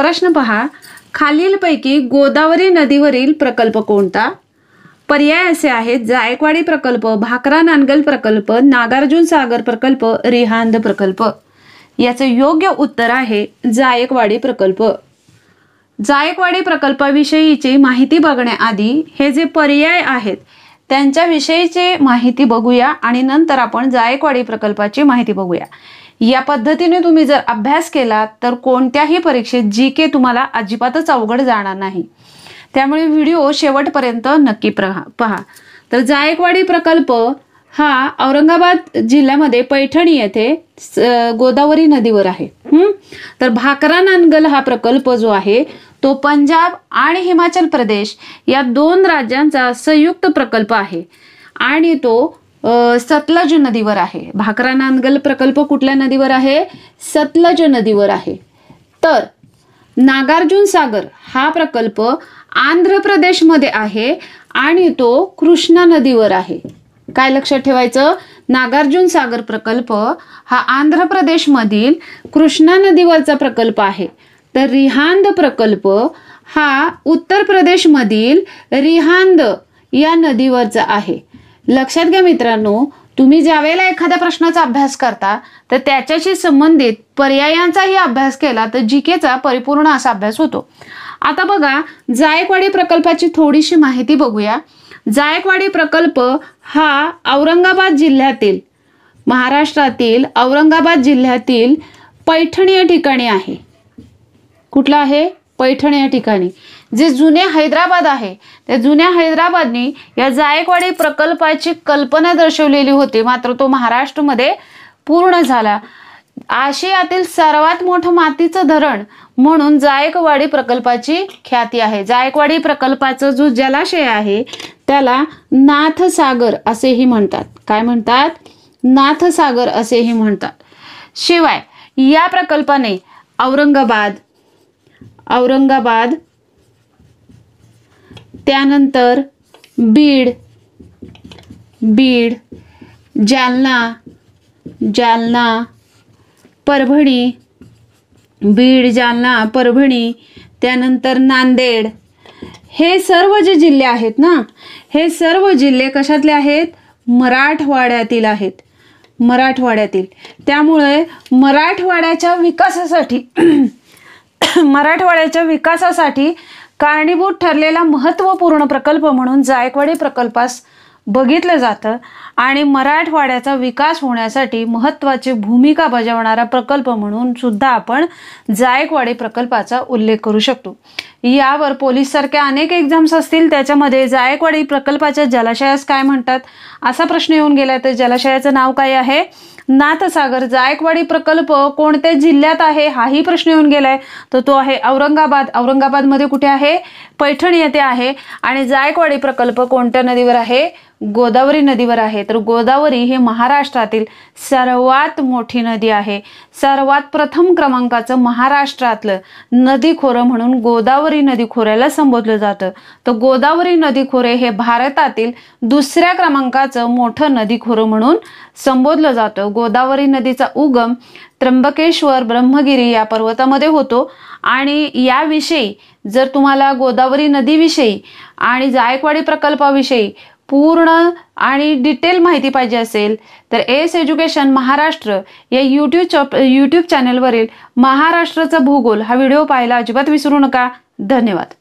प्रश्न पहा खालीलपैकी गोदावरी नदीवरील प्रकल्प कोणता पर्याय असे आहेत जायकवाडी प्रकल्प भाकरा नानगल प्रकल्प नागार्जुन सागर प्रकल्प रिहांद प्रकल्प याचे योग्य उत्तर आहे जायकवाडी प्रकल्प जायकवाडी प्रकल्पाविषयीची माहिती बघण्याआधी हे जे पर्याय आहेत त्यांच्याविषयीची माहिती बघूया आणि नंतर आपण जायकवाडी प्रकल्पाची माहिती बघूया या पद्धतीने तुम्ही जर अभ्यास केला तर कोणत्याही परीक्षेत जी के तुम्हाला अजिबातच अवघड जाणार नाही त्यामुळे व्हिडिओ शेवटपर्यंत नक्की पहा तर जायकवाडी प्रकल्प हा औरंगाबाद जिल्ह्यामध्ये पैठणी येथे गोदावरी नदीवर आहे तर भाकरा नानगल हा प्रकल्प जो आहे तो पंजाब आणि हिमाचल प्रदेश या दोन राज्यांचा संयुक्त प्रकल्प आहे आणि तो सतलज नदीवर आहे भाकरा नांदगल प्रकल्प कुठल्या नदीवर आहे सतलज नदीवर आहे तर नागार्जुन सागर हा प्रकल्प आंध्र प्रदेशमध्ये आहे आणि तो कृष्णा नदीवर आहे काय लक्षात ठेवायचं नागार्जुन सागर प्रकल्प हा आंध्र प्रदेशमधील कृष्णा नदीवरचा प्रकल्प आहे तर रिहांद प्रकल्प हा उत्तर प्रदेशमधील रिहांद या नदीवरचा आहे लक्षात घ्या मित्रांनो तुम्ही ज्यावेळेला एखाद्या प्रश्नाचा अभ्यास करता तर त्याच्याशी संबंधित पर्यायांचाही अभ्यास केला तर जीकेचा परिपूर्ण असा अभ्यास होतो आता बघा जायकवाडी प्रकल्पाची थोडीशी माहिती बघूया जायकवाडी प्रकल्प हा औरंगाबाद जिल्ह्यातील महाराष्ट्रातील औरंगाबाद जिल्ह्यातील पैठणी या ठिकाणी आहे कुठला आहे पैठण या ठिकाणी जे जुने हैदराबाद आहे त्या जुन्या हैदराबादने या जायकवाडी प्रकल्पाची कल्पना दर्शवलेली होती मात्र तो महाराष्ट्रमध्ये पूर्ण झाला आशियातील सर्वात मोठं मातीचं धरण म्हणून जायकवाडी प्रकल्पाची ख्याती आहे जायकवाडी प्रकल्पाचं जो जलाशय आहे त्याला नाथसागर असेही म्हणतात काय म्हणतात नाथसागर असेही म्हणतात शिवाय या प्रकल्पाने औरंगाबाद औरंगाबाद त्यानंतर बीड बीड जालना जालना परभणी बीड जालना परभणी त्यानंतर नांदेड हे सर्व जे जिल्हे आहेत ना हे सर्व जिल्हे कशातले आहेत मराठवाड्यातील आहेत मराठवाड्यातील त्यामुळे मराठवाड्याच्या विकासासाठी मराठवाड्याच्या विकासासाठी कारणीभूत ठरलेला महत्त्वपूर्ण प्रकल्प म्हणून जायकवाडी प्रकल्पास बघितलं जातं आणि मराठवाड्याचा विकास होण्यासाठी महत्त्वाची भूमिका बजावणारा प्रकल्प म्हणून सुद्धा आपण जायकवाडी प्रकल्पाचा उल्लेख करू शकतो यावर पोलीससारख्या अनेक एक्झाम्स असतील त्याच्यामध्ये जायकवाडी प्रकल्पाच्या जलाशयास काय म्हणतात असा प्रश्न येऊन गेला तर जलाशयाचं नाव काय आहे नाथसागर जायकवाडी प्रकल्प कोणत्या जिल्ह्यात आहे हाही प्रश्न येऊन गेलाय तर तो आहे औरंगाबाद औरंगाबादमध्ये कुठे आहे पैठण येथे आहे आणि जायकवाडी प्रकल्प कोणत्या नदीवर आहे गोदावरी नदीवर आहे तर गोदावरी हे महाराष्ट्रातील सर्वात मोठी नदी आहे सर्वात प्रथम क्रमांकाचं महाराष्ट्रातलं नदी म्हणून गोदावरी नदी खोऱ्याला संबोधलं जातं तर गोदावरी नदी खोरे हे भारतातील दुसऱ्या क्रमांकाचं मोठं नदी म्हणून संबोधलं जातं गोदावरी नदीचा उगम त्र्यंबकेश्वर ब्रह्मगिरी या पर्वतामध्ये होतो आणि याविषयी जर तुम्हाला गोदावरी नदीविषयी आणि जायकवाडी प्रकल्पाविषयी पूर्ण आणि डिटेल माहिती पाहिजे असेल तर एस एज्युकेशन महाराष्ट्र या यूट्यूब यूट्यूब चॅनलवरील महाराष्ट्राचा भूगोल हा व्हिडिओ पाहायला अजिबात विसरू नका धन्यवाद